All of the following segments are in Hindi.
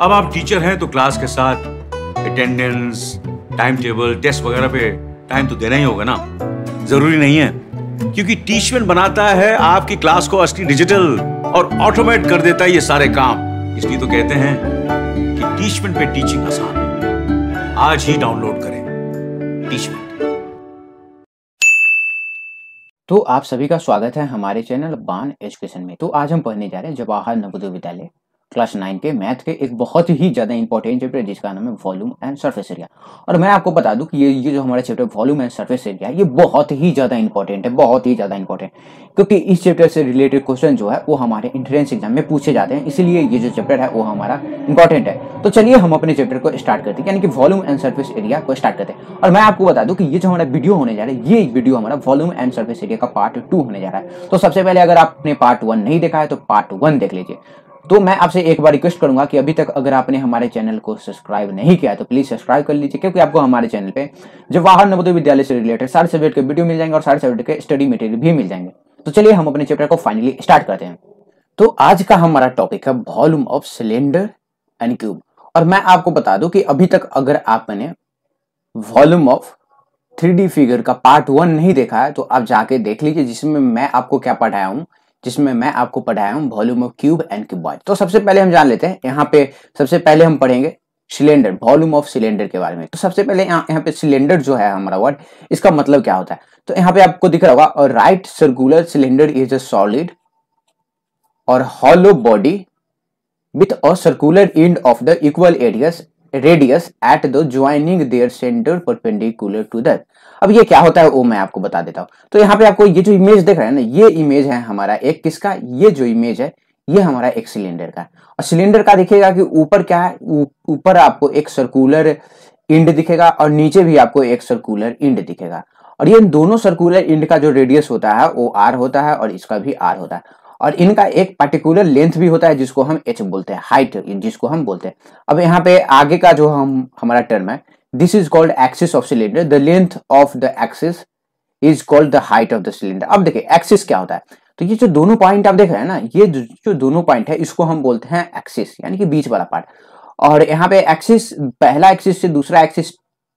अब आप टीचर हैं तो क्लास के साथ अटेंडेंस टाइम टेबल टेस्ट वगैरह पे टाइम तो देना ही होगा ना जरूरी नहीं है क्योंकि टीचमेंट बनाता है आपकी क्लास को असली डिजिटल और ऑटोमेट कर देता है ये सारे काम इसलिए तो कहते हैं कि टीचमेंट पे टीचिंग आसान है आज ही डाउनलोड करें टीचमेंट तो आप सभी का स्वागत है हमारे चैनल बान एजुकेशन में तो आज हम पढ़ने जा रहे हैं जवाहर नवोदय विद्यालय क्लास नाइन के मैथ के एक बहुत ही ज़्यादा इंपॉर्टेंट चैप्टर है जिसका नाम है वॉल्यूम एंड सरफेस एरिया और मैं आपको बता दूं कि ये ये जो हमारा chapter volume and surface area ये बहुत ही ज़्यादा इंपॉर्टेंट है बहुत ही ज़्यादा इंपॉर्टेंट क्योंकि इस चैप्टर से रिलेटेड क्वेश्चन जो है वो हमारे इंट्रेंस एग्जाम में पूछे जाते हैं इसलिए ये जो चैप्टर है वो हमारा इंपॉर्टेंट है तो चलिए हम अपने चैप्टर को स्टार्ट करते हैं यानी कि वॉल्यूम एंड सर्फेस एरिया को स्टार्ट करते हैं और मैं आपको बता दू कि ये जो हमारा वीडियो होने जा रहा है ये वीडियो हमारा वॉल्यूम एंड सर्फेस एरिया का पार्ट टू होने जा रहा है तो सबसे पहले अगर आपने पार्ट वन नहीं देखा है तो पार्ट वन देख लीजिए तो मैं आपसे एक बार रिक्वेस्ट करूंगा कि अभी तक अगर आपने हमारे चैनल को सब्सक्राइब नहीं किया तो प्लीज सब्सक्राइब कर लीजिए क्योंकि आपको हमारे चैनल पे वाहन नवोदय विद्यालय से रिलेटेड सारे सब्जेक्ट के वीडियो मिल जाएंगे और सारे सब्जेक्ट के स्टडी मटेरियल भी मिल जाएंगे तो चलिए हम अपने चैप्टर को फाइनली स्टार्ट करते हैं तो आज का हमारा टॉपिक है volume of cylinder and cube और मैं आपको बता दू कि अभी तक अगर आपने वॉल्यूम ऑफ थ्री फिगर का पार्ट वन नहीं देखा है तो आप जाके देख लीजिए जिसमें मैं आपको क्या पढ़ाया हूँ जिसमें मैं आपको पढ़ाया हूँ volume of cube and cuboid तो सबसे पहले हम जान लेते हैं यहाँ पे सबसे पहले हम पढ़ेंगे सिलेंडर वॉल्यूम ऑफ सिलेंडर के बारे में तो सबसे पहले यहाँ यहाँ पे सिलेंडर जो है हमारा वर्ड इसका मतलब क्या होता है तो यहाँ पे आपको दिख रहा होगा और right circular cylinder is a solid और hollow body with a circular end of the equal areas radius at the joining their centre perpendicular to that अब ये क्या होता है वो मैं आपको बता देता हूँ तो यहाँ पे आपको ये जो इमेज देख रहे हैं ना ये इमेज है हमारा एक किसका ये जो इमेज है ये हमारा एक सिलेंडर का और सिलेंडर का दिखेगा कि ऊपर क्या है ऊपर आपको एक सर्कुलर इंड दिखेगा और नीचे भी आपको एक सर्कुलर इंड दिखेगा और ये दोनों सर्कुलर इंड का जो रेडियस होता है वो आर होता है और इसका भी आर होता है और इनका एक पर्टिकुलर लेंथ भी होता है जिसको हम एच बोलते हैं हाइट जिसको हम बोलते हैं अब यहाँ पे आगे का जो हम हमारा टर्म है this is called axis of cylinder the length of the axis is called the height of the cylinder अब देखिए axis क्या होता है तो ये जो दोनों पॉइंट आप देख रहे हैं ना ये जो दोनों पॉइंट है इसको हम बोलते हैं एक्सिस यानी कि बीच वाला पार्ट और यहाँ पे एक्सिस पहला एक्सिस से दूसरा एक्सिस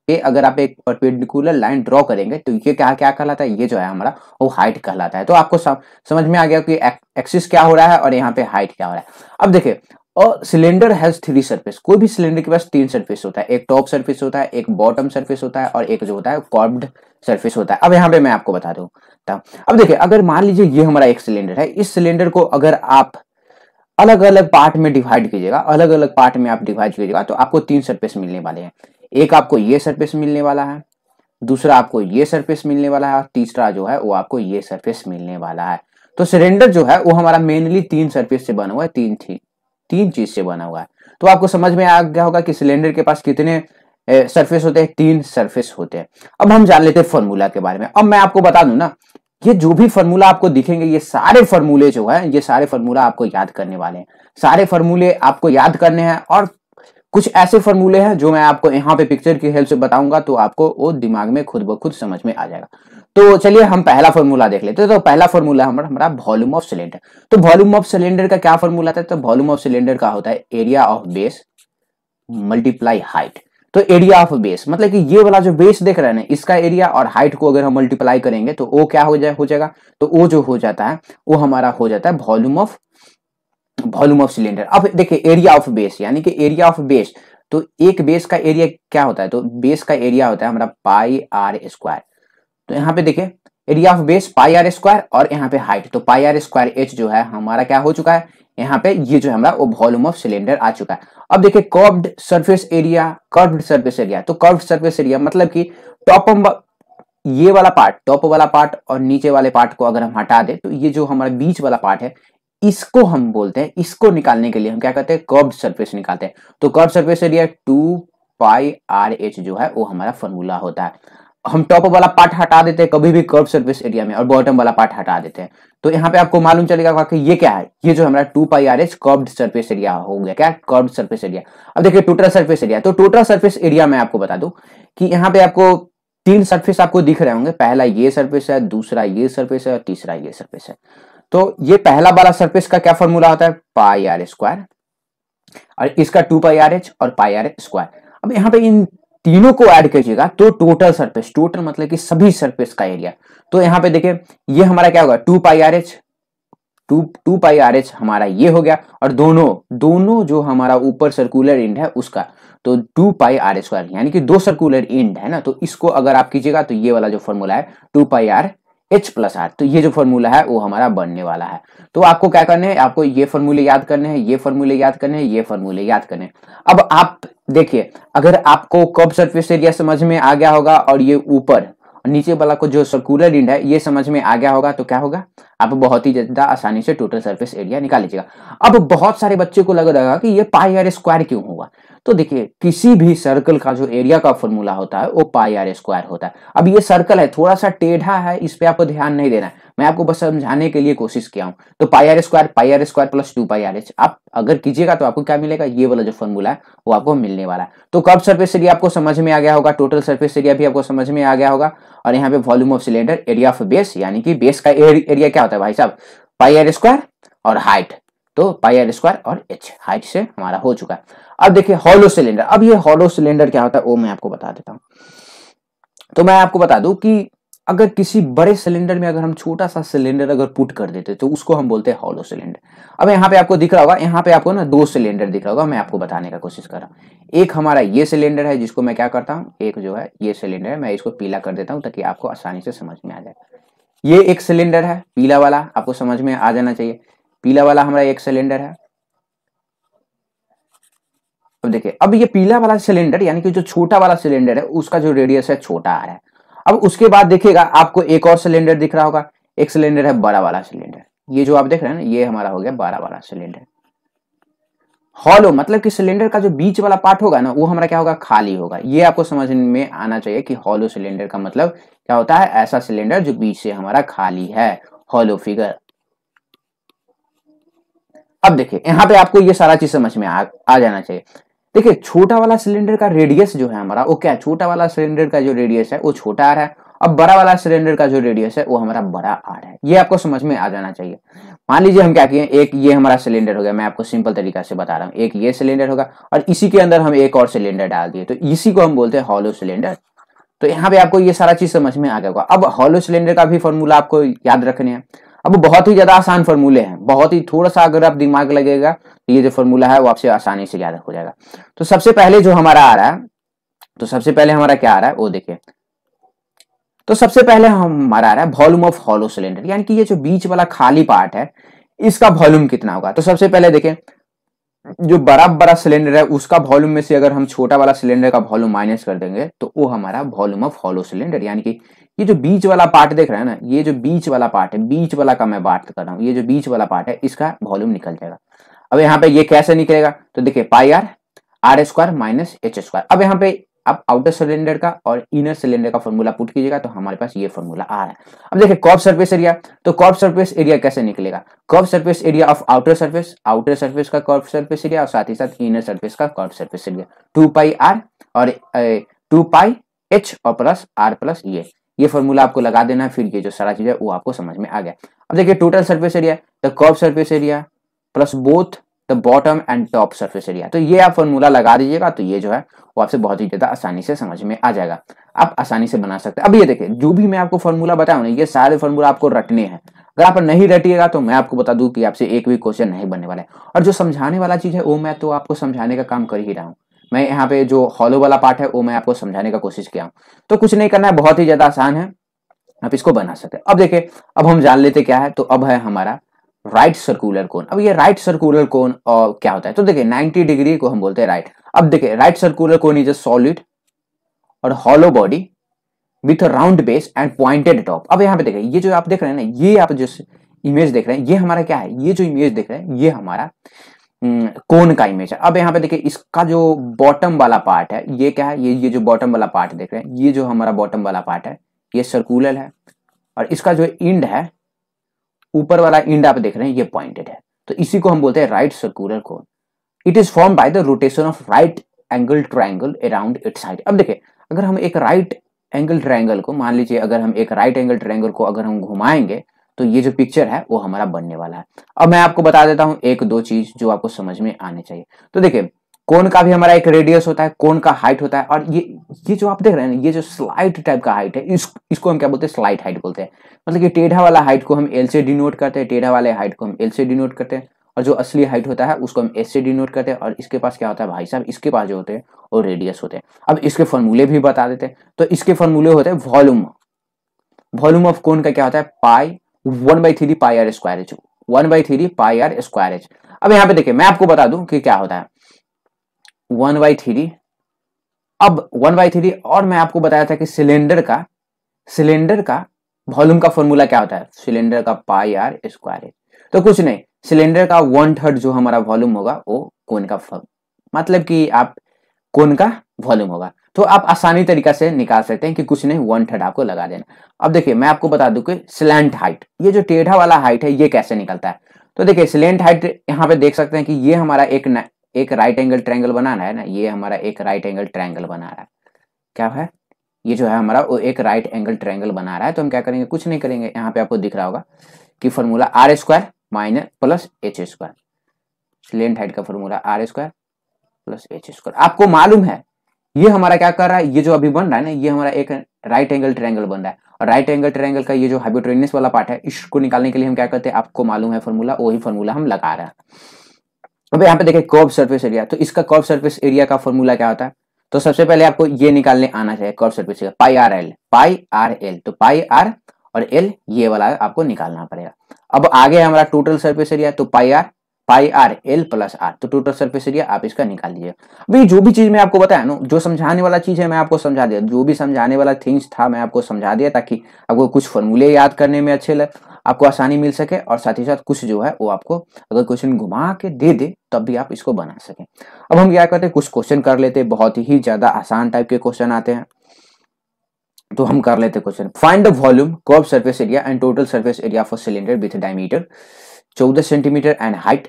पे अगर आप एक परपेंडिकुलर लाइन ड्रॉ करेंगे तो ये क्या क्या कहलाता है ये जो है हमारा वो हाइट कहलाता है तो आपको सम, समझ में आ गया कि एक्सिस क्या हो रहा है और यहाँ पे हाइट क्या हो रहा है अब देखिये और सिलेंडर हैज थ्री सरफेस कोई भी सिलेंडर के पास तीन सरफेस होता है एक टॉप सरफेस होता है एक बॉटम सरफेस होता है और एक जो होता है कॉर्ब्ड सरफेस होता है अब यहाँ पे मैं आपको बता दू अब देखिए अगर मान लीजिए ये हमारा एक सिलेंडर है इस सिलेंडर को अगर आप अलग अलग पार्ट में डिवाइड कीजिएगा अलग अलग पार्ट में आप डिवाइड कीजिएगा तो आपको तीन सर्फेस मिलने वाले हैं एक आपको ये सर्फेस मिलने वाला है दूसरा आपको ये सर्फेस मिलने वाला है और तीसरा जो है वो आपको ये सर्फेस मिलने वाला है तो सिलेंडर जो है वो हमारा मेनली तीन सर्फेस से बना हुआ है तीन थी तीन चीज से बना हुआ है तो आपको समझ में आ गया होगा कि सिलेंडर के पास कितने सरफेस होते हैं तीन सरफेस होते हैं अब हम जान लेते हैं फॉर्मूला के बारे में अब मैं आपको बता दू ना ये जो भी फॉर्मूला आपको दिखेंगे ये सारे फॉर्मूले जो है ये सारे फॉर्मूला आपको याद करने वाले हैं सारे फॉर्मूले आपको याद करने हैं और कुछ ऐसे फॉर्मूले हैं जो मैं आपको यहाँ पे पिक्चर की हेल्प से बताऊंगा तो आपको वो दिमाग में खुद ब खुद समझ में आ जाएगा तो चलिए हम पहला फॉर्मूला देख लेते हैं तो पहला फॉर्मूला हमारा हमारा वॉल्यूम ऑफ सिलेंडर तो वॉल्यूम ऑफ सिलेंडर का क्या फॉर्मूला था तो वॉल्यूम ऑफ सिलेंडर का होता है area of base multiply height तो एरिया ऑफ बेस मतलब कि ये वाला जो बेस देख रहे हैं ना इसका एरिया और हाइट को अगर हम मल्टीप्लाई करेंगे तो वो क्या हो जाए हो जाएगा तो वो जो हो जाता है वो हमारा हो जाता है volume of volume of cylinder अब देखिए एरिया ऑफ बेस यानी कि एरिया ऑफ बेस तो एक बेस का एरिया क्या होता है तो बेस का एरिया होता है हमारा पाई आर स्क्वायर तो यहाँ पे देखिए area of base pi R square और यहाँ पे हाइट तो पाई आर स्क्वायर एच जो है हमारा क्या हो चुका है यहाँ पे ये जो हमारा वो वॉल्यूम ऑफ सिलेंडर आ चुका है अब देखिए curved surface area curved surface area तो कर्व्ड सरफेस एरिया मतलब कि टॉप ये वाला पार्ट टॉप वाला पार्ट और नीचे वाले पार्ट को अगर हम हटा दे तो ये जो हमारा बीच वाला पार्ट है इसको हम बोलते हैं इसको निकालने के लिए हम क्या कहते हैं कर्व्ड सरफेस निकालते हैं तो curved surface area two pi R H जो है वो हमारा फॉर्मूला होता है हम टॉप वाला पार्ट हटा देते हैं कभी भी कर्व सर्फेस एरिया में और बॉटम वाला पार्ट हटा देते हैं तो यहाँ पे आपको मालूम चलेगा कि ये क्या है ये जो हमारा two pi R H curved surface area हो गया क्या कर्व्ड सर्फेस एरिया अब देखिए टोटल सर्फेस एरिया तो टोटल सर्फेस एरिया में आपको बता दू कि यहाँ पे आपको तीन सर्फेस आपको दिख रहे होंगे पहला ये सर्फेस है दूसरा ये सर्फेस है और तीसरा ये सर्फेस है तो ये पहला वाला सर्फेस का क्या फॉर्मूला होता है पाई आर स्क्वायर और इसका टू पाई आर एच और पाई आर स्क्वायर अब यहाँ पे इन तीनों को ऐड कीजिएगा तो टोटल सरफेस टोटल मतलब कि सभी सरफेस का एरिया तो यहाँ पे देखिए ये हमारा क्या होगा two pi R H two two pi R H हमारा ये हो गया और दोनों दोनों जो हमारा ऊपर सर्कुलर एंड है उसका तो टू पाई आर स्क्वायर यानी कि दो सर्कुलर एंड है ना तो इसको अगर आप कीजिएगा तो ये वाला जो फॉर्मूला है two pi R H plus R तो ये जो फॉर्मूला है वो हमारा बनने वाला है तो आपको क्या करने है आपको ये फॉर्मूले याद करने हैं ये फॉर्मूले याद करने हैं ये फॉर्मूले याद करने अब आप देखिए अगर आपको कब सरफेस एरिया समझ में आ गया होगा और ये ऊपर नीचे वाला को जो सर्कुलर इंड है ये समझ में आ गया होगा तो क्या होगा आप बहुत ही ज्यादा आसानी से टोटल सर्फेस एरिया निकाल लीजिएगा अब बहुत सारे बच्चों को लग रहा कि ये पाई आर स्क्वायर क्यों होगा तो देखिए किसी भी सर्कल का जो एरिया का फॉर्मूला होता है वो पाई आर स्क्वायर होता है अब ये सर्कल है थोड़ा सा टेढ़ा है इस पर आपको ध्यान नहीं देना है मैं आपको बस समझाने के लिए कोशिश किया हूं तो pi R square pi R square plus two pi R H आप अगर कीजिएगा तो आपको क्या मिलेगा ये वाला जो फॉर्मूला है वो आपको मिलने वाला है तो कब सर्फेस एरिया आपको समझ में आ गया होगा टोटल सर्फेस एरिया भी आपको समझ में आ गया होगा और यहाँ पे volume of cylinder area of base यानी कि बेस का एरिया क्या होता है भाई साहब पाई आर स्क्वायर और हाइट तो पाई आर स्क्वायर और एच हाइट से हमारा हो चुका है अब देखिए हॉलो सिलेंडर अब ये हॉलो सिलेंडर क्या होता है वो मैं आपको बता देता हूं तो मैं आपको बता दूं कि अगर किसी बड़े सिलेंडर में अगर हम छोटा सा सिलेंडर अगर पुट कर देते तो उसको हम बोलते हैं हॉलो सिलेंडर अब यहाँ पे आपको दिख रहा होगा यहाँ पे आपको ना दो सिलेंडर दिख रहा होगा मैं आपको बताने का कोशिश कर रहा हूँ एक हमारा ये सिलेंडर है जिसको मैं क्या करता हूँ एक जो है ये सिलेंडर है मैं इसको पीला कर देता हूँ ताकि आपको आसानी से समझ में आ जाए ये एक सिलेंडर है पीला वाला आपको समझ में आ जाना चाहिए पीला वाला हमारा एक सिलेंडर है अब देखिए अब ये पीला वाला सिलेंडर यानी कि जो छोटा वाला सिलेंडर है उसका जो रेडियस है छोटा आ रहा है अब उसके बाद देखिएगा आपको एक और सिलेंडर दिख रहा होगा एक सिलेंडर है बड़ा वाला सिलेंडर ये जो आप देख रहे हैं ना ये हमारा हो गया बारह वाला सिलेंडर हॉलो मतलब कि सिलेंडर का जो बीच वाला पार्ट होगा ना वो हमारा क्या होगा खाली होगा ये आपको समझ में आना चाहिए कि हॉलो सिलेंडर का मतलब क्या होता है ऐसा सिलेंडर जो बीच से हमारा खाली है हॉलो फिगर अब देखिए यहां पे आपको ये सारा चीज समझ में आ, आ जाना चाहिए देखिए छोटा वाला सिलेंडर का रेडियस जो है हमारा वो क्या है छोटा वाला सिलेंडर का जो रेडियस है वो छोटा आ रहा है अब बड़ा वाला सिलेंडर का जो रेडियस है वो हमारा बड़ा आ रहा है ये आपको समझ में आ जाना चाहिए मान लीजिए हम क्या किए एक ये हमारा सिलेंडर हो गया मैं आपको सिंपल तरीका से बता रहा हूँ एक ये सिलेंडर होगा और इसी के अंदर हम एक और सिलेंडर डाल दिए तो इसी को हम बोलते हैं हॉलो सिलेंडर तो यहाँ पे आपको ये सारा चीज समझ में आ गया होगा अब हॉलो सिलेंडर का भी फॉर्मूला आपको याद रखने हैं अब बहुत ही ज्यादा आसान फॉर्मूले हैं बहुत ही थोड़ा सा अगर आप दिमाग लगेगा तो ये जो फॉर्मूला है वो आपसे आसानी से याद हो जाएगा तो सबसे पहले जो हमारा आ रहा है तो सबसे पहले हमारा क्या आ रहा है वो देखिए तो सबसे पहले हमारा आ रहा है वॉल्यूम ऑफ हॉलो सिलेंडर यानी कि ये जो बीच वाला खाली पार्ट है इसका वॉल्यूम कितना होगा तो सबसे पहले देखें जो बड़ा बड़ा सिलेंडर है उसका वॉल्यूम में से अगर हम छोटा वाला सिलेंडर का वॉल्यूम माइनस कर देंगे तो वो हमारा वॉल्यूम ऑफ हॉलो सिलेंडर यानी कि ये जो बीच वाला पार्ट देख रहे हैं ना ये जो बीच वाला पार्ट है बीच वाला का मैं बात कर रहा हूँ ये जो बीच वाला पार्ट है इसका वॉल्यूम निकल जाएगा अब यहाँ पे ये कैसे निकलेगा तो देखिए pi R R square minus H square अब यहाँ पे आप आउटर सिलेंडर का और इनर सिलेंडर का फॉर्मूला पुट कीजिएगा तो हमारे पास ये फॉर्मूला आ रहा है अब देखिए कॉप सरफेस एरिया तो कॉप सरफेस एरिया कैसे निकलेगा कॉप surface area of outer surface outer surface का कॉप सरफेस एरिया और साथ ही साथ इनर सरफेस का कॉप surface area two pi R और टू पाई एच और प्लस आर प्लस ये ये फॉर्मूला आपको लगा देना है फिर ये जो सारा चीज है वो आपको समझ में आ गया अब देखिए total surface area the curve surface area plus both the bottom and top surface area तो ये आप फॉर्मूला लगा दीजिएगा तो ये जो है वो आपसे बहुत ही ज्यादा आसानी से समझ में आ जाएगा आप आसानी से बना सकते हैं अब ये देखिए जो भी मैं आपको फॉर्मूला बताऊँ ये सारे फॉर्मूला आपको रटने हैं अगर आप नहीं रटिएगा तो मैं आपको बता दूं कि आपसे एक भी क्वेश्चन नहीं बनने वाला है और जो समझाने वाला चीज है वो मैं तो आपको समझाने का काम कर ही रहा हूँ मैं यहाँ पे जो हॉलो वाला पार्ट है वो मैं आपको समझाने का कोशिश किया हूँ तो कुछ नहीं करना है बहुत ही ज्यादा आसान है आप इसको बना सकते हैं अब देखे अब हम जान लेते क्या है तो अब है हमारा राइट सर्कुलर कोन अब ये राइट सर्कुलर कोन और क्या होता है तो देखिए 90 डिग्री को हम बोलते हैं राइट अब देखिए right circular cone is a solid और hollow body with round base and pointed top अब यहाँ पे देखिए ये जो आप देख रहे हैं ना ये आप जो इमेज देख रहे हैं ये हमारा क्या है ये जो इमेज देख रहे हैं ये हमारा हम्म, कोन का इमेज है अब यहाँ पे देखिए इसका जो बॉटम वाला पार्ट है ये क्या है ये ये जो बॉटम वाला पार्ट देख रहे हैं ये जो हमारा बॉटम वाला पार्ट है ये सर्कुलर है और इसका जो इंड है ऊपर वाला इंड आप देख रहे हैं ये पॉइंटेड है तो इसी को हम बोलते हैं right circular cone it is form by the rotation of right angle triangle around it side अब देखिये अगर हम एक राइट एंगल ट्राइंगल को मान लीजिए अगर हम एक राइट एंगल ट्राइंगल को अगर हम घुमाएंगे तो ये जो पिक्चर है वो हमारा बनने वाला है अब मैं आपको बता देता हूं एक दो चीज जो आपको समझ में आने चाहिए तो देखिये कोन का भी हमारा एक रेडियस होता है कोन का हाइट होता है और ये ये जो आप देख रहे हैं ये जो स्लाइट टाइप का हाइट है इस, इसको हम क्या बोलते हैं स्लाइट हाइट बोलते हैं मतलब कि टेढ़ा वाला हाइट को हम एल से डिनोट करते हैं टेढ़ा वाले हाइट को हम एल से डिनोट करते हैं और जो असली हाइट होता है उसको हम एस से डिनोट करते हैं और इसके पास क्या होता है भाई साहब इसके पास जो होते हैं वो रेडियस होते हैं अब इसके फॉर्मूले भी बता देते हैं तो इसके फॉर्मूले होते हैं वॉल्यूम वॉल्यूम ऑफ कोन का क्या होता है pi one by three pi R square H one by three pi R square H अब यहां पे देखिए मैं आपको बता दूं कि क्या होता है वन बाई थ्री अब वन बाई थ्री और मैं आपको बताया था कि सिलेंडर का सिलेंडर का वॉल्यूम का फॉर्मूला क्या होता है सिलेंडर का पाई आर स्क्वायर एच तो कुछ नहीं सिलेंडर का वन थर्ड जो हमारा वॉल्यूम होगा वो कोन का फॉर्म मतलब कि आप कोन का वॉल्यूम होगा तो आप आसानी तरीका से निकाल सकते हैं कि कुछ नहीं वन थर्ड आपको लगा देना अब देखिए मैं आपको बता दू कि स्लेंट हाइट ये जो टेढ़ा वाला हाइट है ये कैसे निकलता है तो देखिए स्लेंट हाइट यहाँ पे देख सकते हैं कि ये हमारा एक न, एक राइट एंगल ट्रैंगल बना रहा है ना ये हमारा एक राइट एंगल ट्रैंगल बना रहा है क्या है ये जो है हमारा वो एक राइट एंगल ट्रैंगल बना रहा है तो हम क्या करेंगे कुछ नहीं करेंगे यहाँ पे आपको दिख रहा होगा कि formula R square minus plus H square slant height का formula R square plus H square आपको मालूम है ये हमारा क्या कर रहा है ये जो अभी बन रहा है ना ये हमारा एक राइट एंगल ट्रायंगल बन रहा है और राइट एंगल ट्रायंगल का ये जो हाइब्रोट्रेनियस वाला पार्ट है इसको निकालने के लिए हम क्या करते हैं आपको मालूम है फॉर्मूला वही फॉर्मूला हम लगा रहे हैं अब यहाँ पे देखे कर्व सर्फेस एरिया तो इसका कर्व सर्फेस एरिया का फॉर्मूला क्या होता है तो सबसे पहले आपको ये निकालने आना चाहिए curve surface area pi R L pi R L तो पाई आर और एल ये वाला आपको निकालना पड़ेगा अब आगे हमारा टोटल सर्फेस एरिया तो pi R pi R L plus R तो टोटल सर्फेस एरिया आप इसका निकाल लीजिए अभी जो भी चीज मैं आपको बताया ना जो समझाने वाला चीज है मैं आपको समझा दिया जो भी समझाने वाला थिंग्स था मैं आपको समझा दिया ताकि आपको कुछ फॉर्मूले याद करने में अच्छे लगे आपको आसानी मिल सके और साथ ही साथ कुछ जो है वो आपको अगर क्वेश्चन घुमा के दे दे तब भी आप इसको बना सके अब हम क्या करते हैं कुछ क्वेश्चन कर लेते हैं बहुत ही ज्यादा आसान टाइप के क्वेश्चन आते हैं तो हम कर लेते question find the volume curve surface area and total surface area for cylinder with diameter चौदह सेंटीमीटर एंड हाइट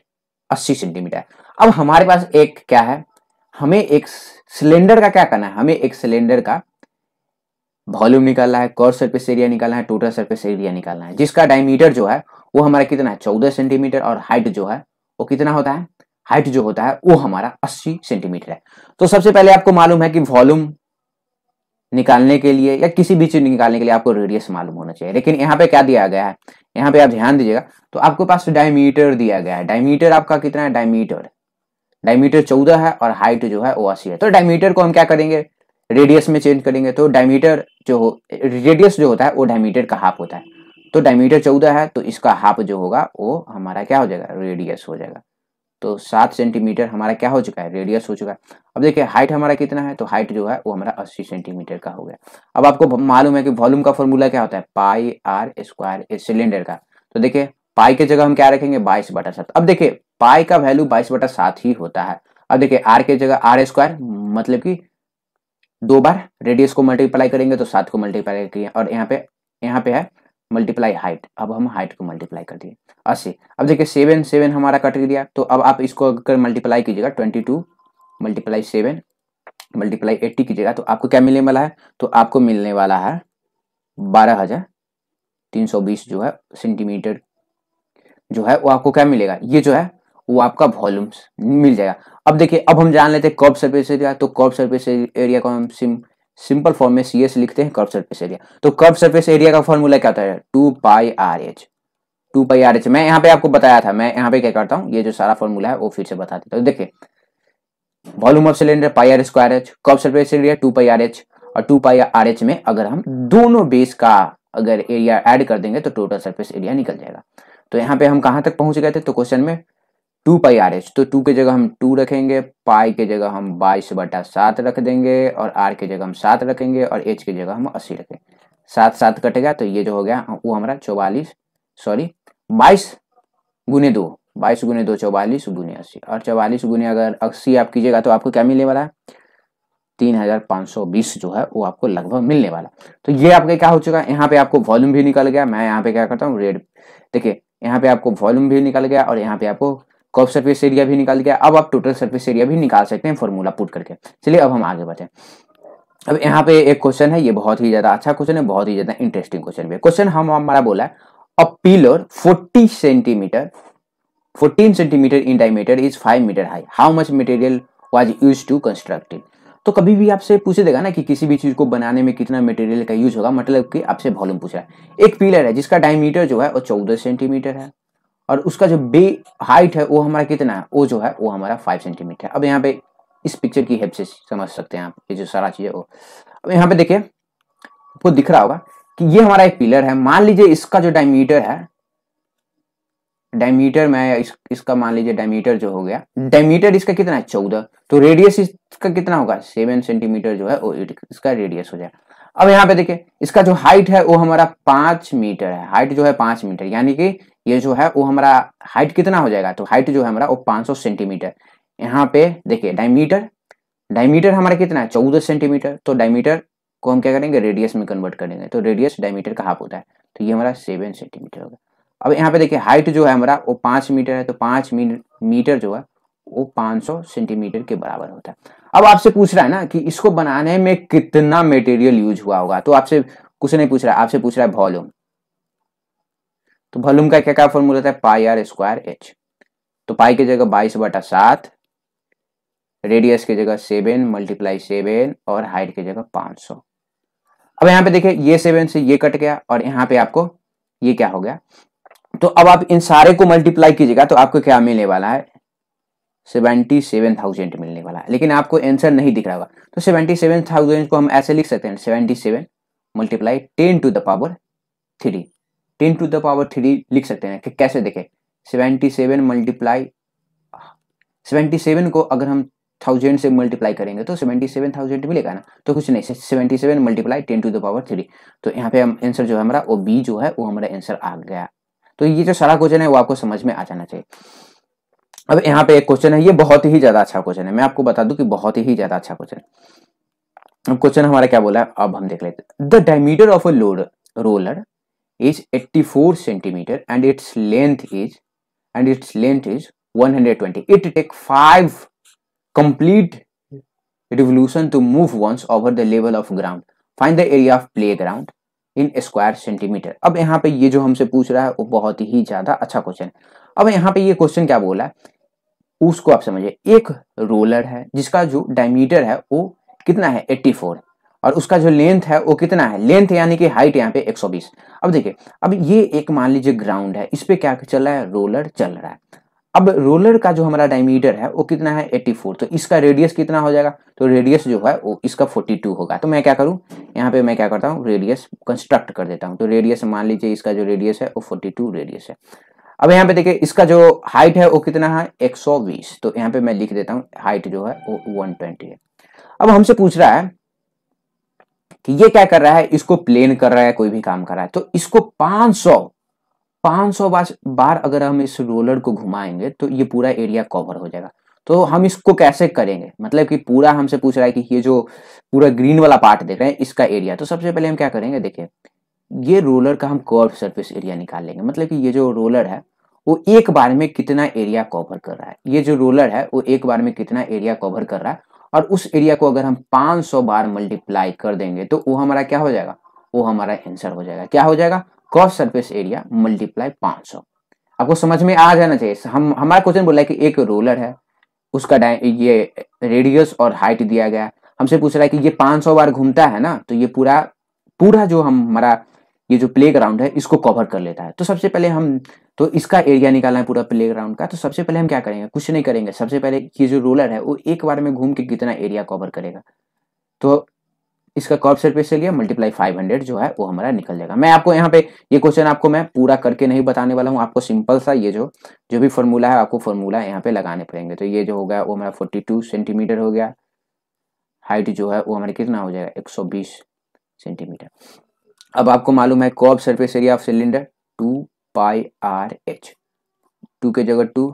अस्सी सेंटीमीटर अब हमारे पास एक क्या है हमें एक सिलेंडर का क्या करना है हमें एक सिलेंडर का वॉल्यूम निकालना है कॉर सरफेस एरिया निकालना है टोटल सरफेस एरिया निकालना है जिसका डायमीटर जो है वो हमारा कितना है चौदह सेंटीमीटर और हाइट जो है वो कितना होता है हाइट जो होता है वो हमारा अस्सी सेंटीमीटर है तो सबसे पहले आपको मालूम है कि वॉल्यूम निकालने के लिए या किसी भी चीज निकालने के लिए आपको रेडियस मालूम होना चाहिए लेकिन यहाँ पे क्या दिया गया है यहाँ पे आप ध्यान दीजिएगा तो आपके पास डायमीटर दिया गया है डायमीटर आपका कितना है डायमीटर डायमीटर चौदह है और हाइट जो है वो अस्सी है तो डायमीटर को हम क्या करेंगे रेडियस में चेंज करेंगे तो डायमीटर जो हो रेडियस जो होता है वो डायमीटर का हाफ होता है तो डायमीटर चौदह है तो इसका हाफ जो होगा वो हमारा क्या हो जाएगा रेडियस हो जाएगा तो सात सेंटीमीटर हमारा क्या हो चुका है रेडियस हो चुका है अब देखिए हाइट हमारा कितना है तो हाइट जो है वो हमारा अस्सी सेंटीमीटर का हो गया अब आपको मालूम है कि वॉल्यूम का फॉर्मूला क्या होता है पाई आर स्क्वायर सिलेंडर का तो देखिए पाई की जगह हम क्या रखेंगे बाईस बटा सात अब देखिए पाई का वैल्यू बाईस बटा सात ही होता है अब देखिए आर के जगह आर स्क्वायर मतलब की दो बार रेडियस को मल्टीप्लाई करेंगे तो सात को मल्टीप्लाई करिए और यहाँ पे यहाँ पे है मल्टीप्लाई हाइट अब हम हाइट को मल्टीप्लाई कर दिए अस्सी अब देखिए सेवन सेवन हमारा कट गया तो अब आप इसको अगर मल्टीप्लाई कीजिएगा twenty two multiply seven multiply eighty कीजिएगा तो आपको क्या मिलने वाला है तो आपको मिलने वाला है बारह हज़ार तीन सौ बीस जो है सेंटीमीटर जो है वो आपको क्या मिलेगा ये जो है वो आपका वॉल्यूम्स मिल जाएगा अब देखिए अब हम जान लेते हैं कर्व सर्फेस एरिया तो कर्व सर्फेस एरिया को हम सिम सिंपल फॉर्म में सी लिखते हैं कर्व सर्फेस एरिया तो कर्व सर्फेस एरिया का फॉर्मूला क्या होता है two pi R H two pi R H मैं यहाँ पे आपको बताया था मैं यहाँ पे क्या करता हूँ ये जो सारा फॉर्मूला है वो फिर से बता देता हूँ तो देखिए volume of cylinder pi R square H curve surface area two pi R H और टू पाई आर एच में अगर हम दोनों बेस का अगर एरिया एड कर देंगे तो टोटल सर्फेस एरिया निकल जाएगा तो यहाँ पे हम कहाँ तक पहुंच गए थे तो क्वेश्चन में टू पाई आर एच तो टू के जगह हम टू रखेंगे पाई के जगह हम बाईस बटा सात रख देंगे और आर के जगह हम सात रखेंगे और एच की जगह हम अस्सी रखेंगे सात सात कटेगा तो ये जो हो गया वो हमारा चौवालीस सॉरी बाईस गुने दो बाईस गुने दो चौवालीस गुने अस्सी और चौवालीस गुने अगर अस्सी आप कीजिएगा तो आपको क्या मिलने वाला है तीन हजार पाँच सौ बीस जो है वो आपको लगभग मिलने वाला तो ये आपके क्या हो चुका है यहाँ पे आपको वॉल्यूम भी निकल गया मैं यहाँ पे क्या करता हूँ रेड देखिए यहाँ पे आपको वॉल्यूम भी निकल गया और यहाँ पे आपको कॉप सर्फेस एरिया भी निकाल दिया अब आप टोटल सर्फेस एरिया भी निकाल सकते हैं फॉर्मूला पुट करके चलिए अब हम आगे बढ़े अब यहाँ पे एक क्वेश्चन है ये बहुत ही ज्यादा अच्छा क्वेश्चन है बहुत ही ज्यादा इंटरेस्टिंग क्वेश्चन भी क्वेश्चन हम हमारा बोला है a pillar 40 centimetre 14 centimetre in diameter is 5 metre high how much material was use to construct it तो कभी भी आपसे पूछे देगा ना कि किसी भी चीज को बनाने में कितना मटेरियल का यूज होगा मतलब कि आपसे वॉल्यूम पूछ रहा है एक पिलर है जिसका डायमीटर जो है वो चौदह सेंटीमीटर है और उसका जो बे हाइट है वो हमारा कितना है वो जो है वो हमारा फाइव सेंटीमीटर है अब यहाँ पे इस पिक्चर की हेल्प से समझ सकते हैं आप ये जो सारा चीज़ है वो अब यहाँ पे देखिए आपको दिख रहा होगा कि ये हमारा एक पिलर है मान लीजिए इसका जो डायमीटर है डायमीटर में इस, इसका मान लीजिए डायमीटर जो हो गया डायमीटर इसका कितना है चौदह तो रेडियस इसका कितना होगा सेवन सेंटीमीटर जो है वो इसका रेडियस हो जाएगा अब यहाँ पे देखिए इसका जो हाइट है वो हमारा पांच मीटर है हाइट जो है पांच मीटर यानी कि ये जो है वो हमारा हाइट कितना हो जाएगा तो हाइट जो है हमारा वो 500 सेंटीमीटर यहाँ पे देखिए डायमीटर डायमीटर हमारा कितना है चौदह सेंटीमीटर तो डायमीटर को हम क्या करेंगे रेडियस में कन्वर्ट करेंगे तो रेडियस डायमीटर का हाफ होता है तो ये हमारा सेवन सेंटीमीटर होगा अब यहाँ पे देखिए हाइट जो है हमारा वो पाँच मीटर है तो पाँच मीटर जो है वो सौ सेंटीमीटर के बराबर होता है अब आपसे पूछ रहा है ना कि इसको बनाने में कितना मेटेरियल यूज हुआ होगा तो आपसे कुछ नहीं पूछ रहा है आपसे पूछ रहा है वॉल्यूम तो वॉल्यूम का क्या क्या फॉर्मूला था पाई आर स्क्वायर एच तो पाई की जगह बाईस बटा सात रेडियस की जगह सेवन मल्टीप्लाई सेवन और हाइट की जगह पांच सौ अब यहाँ पे देखिए ये सेवन से ये कट गया और यहाँ पे आपको ये क्या हो गया तो अब आप इन सारे को मल्टीप्लाई कीजिएगा तो आपको क्या मिलने वाला है सेवेंटी सेवन थाउजेंड मिलने वाला है लेकिन आपको आंसर नहीं दिख रहा होगा तो सेवेंटी सेवन थाउजेंड को हम ऐसे लिख सकते हैं seventy seven multiply ten to the power three ten to the power three लिख सकते हैं कि कैसे देखें seventy seven multiply seventy seven को अगर हम थाउजेंड से मल्टीप्लाई करेंगे तो सेवेंटी सेवन थाउजेंड मिलेगा ना तो कुछ नहीं seventy seven multiply ten to the power three तो यहाँ पे हम आंसर जो है हमारा वो बी जो है वो हमारा आंसर आ गया तो ये जो सारा क्वेश्चन है वो आपको समझ में आ जाना चाहिए अब यहाँ पे एक क्वेश्चन है ये बहुत ही ज्यादा अच्छा क्वेश्चन है मैं आपको बता दू कि बहुत ही ज्यादा अच्छा क्वेश्चन है अब क्वेश्चन हमारा क्या बोला है अब हम देख लेते the diameter of a load roller is 84 centimeter and its length is and its length is 120 it take five complete revolution to move once over the level of ground find the area of playground in square centimetre अब यहाँ पे ये जो हमसे पूछ रहा है वो बहुत ही ज्यादा अच्छा क्वेश्चन है अब यहाँ पे ये क्वेश्चन क्या बोला है उसको आप समझिए एक रोलर है जिसका जो डायमीटर है वो कितना है 84 और उसका जो लेंथ है वो कितना है लेंथ यानी कि हाइट यहाँ पे 120 अब देखिए अब ये एक मान लीजिए ग्राउंड है इस पर क्या चल रहा है रोलर चल रहा है अब रोलर का जो हमारा डायमीटर है वो कितना है 84 तो इसका रेडियस कितना हो जाएगा तो रेडियस जो है वो इसका 42 होगा तो मैं क्या करूं यहाँ पे मैं क्या करता हूँ रेडियस कंस्ट्रक्ट कर देता हूँ तो रेडियस मान लीजिए इसका जो रेडियस है वो फोर्टी रेडियस है अब यहाँ पे देखिए इसका जो हाइट है वो कितना है एक तो यहाँ पे मैं लिख देता हूँ हाइट जो है वो वन है अब हमसे पूछ रहा है कि ये क्या कर रहा है इसको प्लेन कर रहा है कोई भी काम कर रहा है तो इसको 500 500 बार बार अगर हम इस रोलर को घुमाएंगे तो ये पूरा एरिया कवर हो जाएगा तो हम इसको कैसे करेंगे मतलब कि पूरा हमसे पूछ रहा है कि ये जो पूरा ग्रीन वाला पार्ट देख रहे हैं इसका एरिया तो सबसे पहले हम क्या करेंगे देखिए ये रोलर का हम कर्व सर्फिस एरिया निकाल लेंगे मतलब कि ये जो रोलर है वो एक बार में कितना एरिया कवर कर रहा है ये जो रोलर है वो एक बार में कितना एरिया कवर कर रहा है और उस एरिया को अगर हम 500 बार मल्टीप्लाई कर देंगे तो वो हमारा क्या हो जाएगा वो हमारा आंसर हो जाएगा क्या हो जाएगा क्रॉस सरफेस एरिया मल्टीप्लाई 500 आपको समझ में आ जाना चाहिए हम हमारा क्वेश्चन बोला है कि एक रोलर है उसका ये रेडियस और हाइट दिया गया हमसे पूछ रहा है कि ये 500 बार घूमता है ना तो ये पूरा पूरा जो हमारा ये जो प्ले ग्राउंड है इसको कवर कर लेता है तो सबसे पहले हम तो इसका एरिया निकालना है पूरा प्ले ग्राउंड का तो सबसे पहले हम क्या करेंगे कुछ नहीं करेंगे सबसे पहले ये जो रोलर है वो एक बार में घूम के कितना एरिया कवर करेगा तो इसका कॉप सरफेस से लिया मल्टीप्लाई 500 जो है वो हमारा निकल जाएगा मैं आपको यहाँ पे ये क्वेश्चन आपको मैं पूरा करके नहीं बताने वाला हूँ आपको सिंपल सा ये जो जो भी फॉर्मूला है आपको फॉर्मूला यहाँ पे लगाने पड़ेंगे तो ये जो हो गया वो हमारा 42 सेंटीमीटर हो गया हाइट जो है वो हमारा कितना हो जाएगा बीस सेंटीमीटर अब आपको मालूम है कॉप surface area of cylinder two pi R H two के जगह टू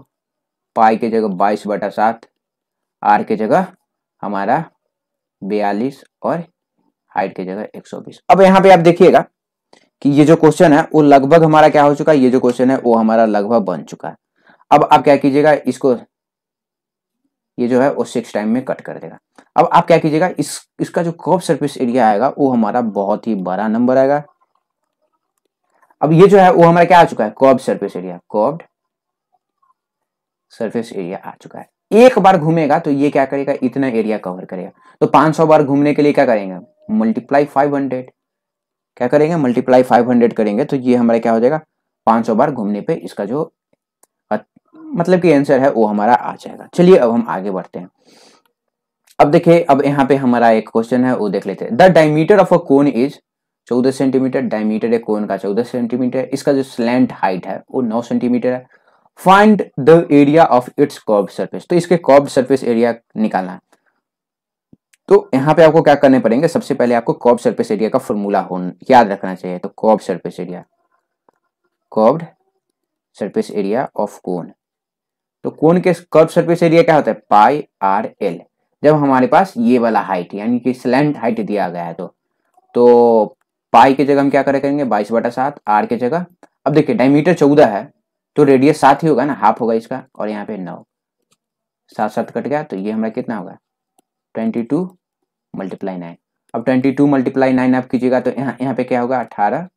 पाई के जगह बाईस बटा सात आर के जगह हमारा बयालीस और हाइट के जगह एक सौ बीस अब यहाँ पे आप देखिएगा कि ये जो क्वेश्चन है वो लगभग हमारा क्या हो चुका है ये जो क्वेश्चन है वो हमारा लगभग बन चुका है अब आप क्या कीजिएगा इसको ये जो है वो सिक्स टाइम में कट कर देगा अब आप क्या कीजिएगा इस इसका जो कॉप सर्फिस एरिया आएगा वो हमारा बहुत ही बड़ा नंबर आएगा अब ये जो है वो हमारा क्या आ चुका है कॉब surface area curved surface area आ चुका है एक बार घूमेगा तो ये क्या करेगा इतना एरिया कवर करेगा तो 500 बार घूमने के लिए क्या करेंगे मल्टीप्लाई 500 क्या करेंगे मल्टीप्लाई 500 करेंगे तो ये हमारा क्या हो जाएगा 500 बार घूमने पे इसका जो मतलब कि आंसर है वो हमारा आ जाएगा चलिए अब हम आगे बढ़ते हैं अब देखिये अब यहाँ पे हमारा एक क्वेश्चन है वो देख लेते हैं the diameter of a cone is चौदह सेंटीमीटर डायमीटर है कोन का चौदह सेंटीमीटर इसका जो स्लैंट हाइट है वो नौ सेंटीमीटर है find the area of its कॉब सर्फेस तो इसके कॉब सर्फेस एरिया निकालना है तो यहाँ पे आपको क्या करने पड़ेंगे सबसे पहले आपको कॉब सर्फेस एरिया का फॉर्मूला याद रखना चाहिए तो कॉब surface area curved surface area of cone तो कोन के कर्व सर्फेस एरिया क्या होता है पाई आर एल जब हमारे पास ये वाला हाइट यानी कि स्लैंड हाइट दिया गया है तो तो पाई की जगह हम क्या करेंगे बाईस बटा सात आर की जगह अब देखिए डायमीटर चौदह है तो रेडियस सात ही होगा ना हाफ होगा इसका और यहाँ पे नौ सात सात कट गया तो ये हमारा कितना होगा ट्वेंटी टू मल्टीप्लाई नाइन अब ट्वेंटी टू मल्टीप्लाई नाइन आप कीजिएगा तो यहाँ यहाँ पे क्या होगा अठारह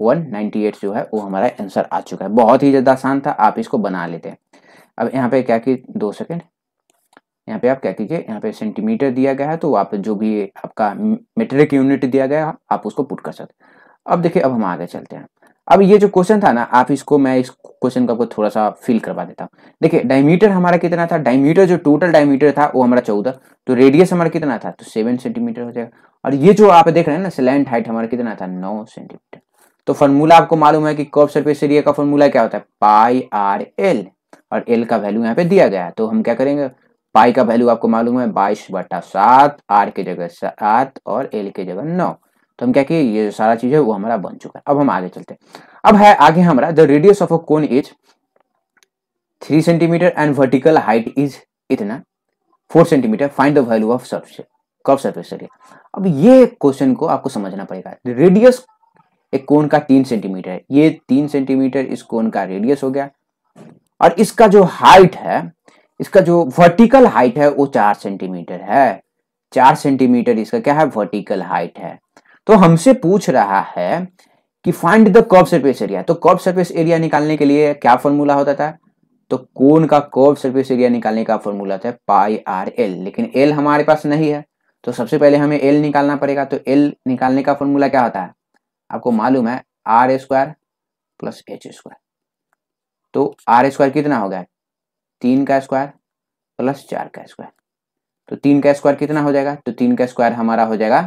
वन नाइन्टी एट जो है वो हमारा आंसर आ चुका है बहुत ही ज़्यादा आसान था आप इसको बना लेते हैं अब यहाँ पे क्या कि दो सेकेंड यहाँ पे आप क्या कीजिए यहाँ पे सेंटीमीटर दिया गया है तो आप जो भी आपका मेट्रिक यूनिट दिया गया आप उसको पुट कर सकते अब देखिए अब हम आगे चलते हैं अब ये जो क्वेश्चन था ना आप इसको मैं इस क्वेश्चन का थोड़ा सा फिल करवा देता हूँ देखिए डायमीटर हमारा कितना था डायमीटर जो टोटल डायमीटर था वो हमारा चौदह तो रेडियस हमारा कितना था तो सेवन सेंटीमीटर हो जाएगा और ये जो आप देख रहे हैं ना सिलेंट हाइट हमारा कितना था नौ सेंटीमीटर तो फॉर्मूला आपको मालूम है कि कर्व सरफेस एरिया का फॉर्मूला क्या होता है पाई आर एल और एल का वैल्यू यहाँ पे दिया गया तो हम क्या करेंगे पाई का वैल्यू आपको मालूम है बाईस बटा सात आर के जगह सात और एल के जगह नौ तो हम क्या कि ये सारा चीज है वो हमारा बन चुका है अब हम आगे चलते हैं अब है आगे हमारा the radius of a cone is three centimetre and vertical height is इतना four centimetre find the value of surface curve surface area अब ये क्वेश्चन को आपको समझना पड़ेगा रेडियस एक कोन का तीन सेंटीमीटर है ये तीन सेंटीमीटर इस कोन का रेडियस हो गया और इसका जो हाइट है इसका जो वर्टिकल हाइट है वो चार सेंटीमीटर है चार सेंटीमीटर इसका क्या है वर्टिकल हाइट है तो हमसे पूछ रहा है कि find the curve surface area तो कर्व सरफेस एरिया निकालने के लिए क्या फॉर्मूला होता था तो कोन का कर्व सरफेस एरिया निकालने का फॉर्मूला था पाई आर एल लेकिन एल हमारे पास नहीं है तो सबसे पहले हमें एल निकालना पड़ेगा तो एल निकालने का फॉर्मूला क्या होता है आपको मालूम है R square plus H square तो आर स्क्वायर कितना हो गया तीन का स्क्वायर प्लस चार का स्क्वायर तो तीन का स्क्वायर कितना हो जाएगा तो तीन का स्क्वायर हमारा हो जाएगा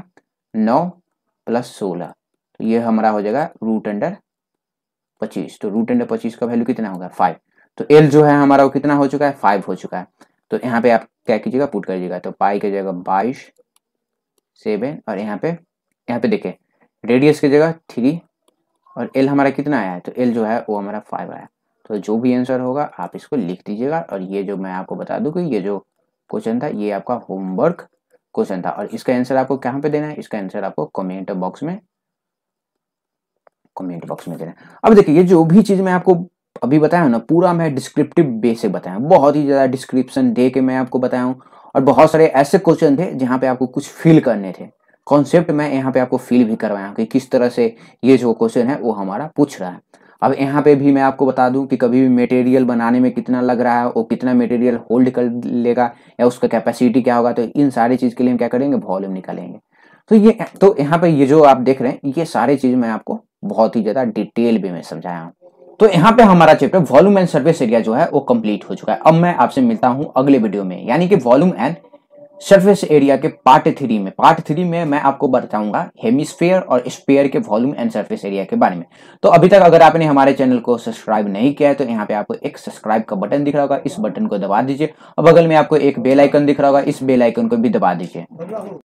नौ प्लस सोलह तो ये हमारा हो जाएगा रूट अंडर पच्चीस तो रूट अंडर पच्चीस का वैल्यू कितना होगा फाइव तो एल जो है हमारा वो कितना हो चुका है फाइव हो चुका है तो यहाँ पे आप क्या कीजिएगा पुट कर दीजिएगा तो पाई की जगह बाईस सेवन और यहाँ पे यहाँ पे देखिए रेडियस की जगह थ्री और एल हमारा कितना आया है तो एल जो है वो हमारा फाइव आया तो जो भी आंसर होगा आप इसको लिख दीजिएगा और ये जो मैं आपको बता दूँ कि ये जो क्वेश्चन था ये आपका होमवर्क क्वेश्चन था और इसका आंसर आपको कहाँ पे देना है इसका आंसर आपको कमेंट बॉक्स में कमेंट बॉक्स में देना है अब देखिए ये जो भी चीज़ मैं आपको अभी बताया ना पूरा मैं डिस्क्रिप्टिव बे से बताया बहुत ही ज़्यादा डिस्क्रिप्शन दे के मैं आपको बताया हूँ और बहुत सारे ऐसे क्वेश्चन थे जहाँ पे आपको कुछ फील करने थे कॉन्सेप्ट मैं यहाँ पे आपको फील भी करवाया कि किस तरह से ये जो क्वेश्चन है वो हमारा पूछ रहा है अब यहाँ पे भी मैं आपको बता दूं कि कभी भी मटेरियल बनाने में कितना लग रहा है और कितना मटेरियल होल्ड कर लेगा या उसका कैपेसिटी क्या होगा तो इन सारी चीज़ के लिए हम क्या करेंगे वॉल्यूम निकालेंगे तो ये तो यहाँ पे ये जो आप देख रहे हैं ये सारी चीज़ मैं आपको बहुत ही ज़्यादा डिटेल भी मैं समझाया हूँ तो यहाँ पे हमारा chapter volume and service area जो है वो कंप्लीट हो चुका है अब मैं आपसे मिलता हूँ अगले वीडियो में यानी कि वॉल्यूम एंड सरफेस एरिया के पार्ट थ्री में पार्ट थ्री में मैं आपको बताऊंगा हेमिस्फेयर और स्पेयर के वॉल्यूम एंड सरफेस एरिया के बारे में तो अभी तक अगर आपने हमारे चैनल को सब्सक्राइब नहीं किया है तो यहाँ पे आपको एक सब्सक्राइब का बटन दिख रहा होगा इस बटन को दबा दीजिए और बगल में आपको एक बेलाइकन दिख रहा होगा इस बेलाइकन को भी दबा दीजिए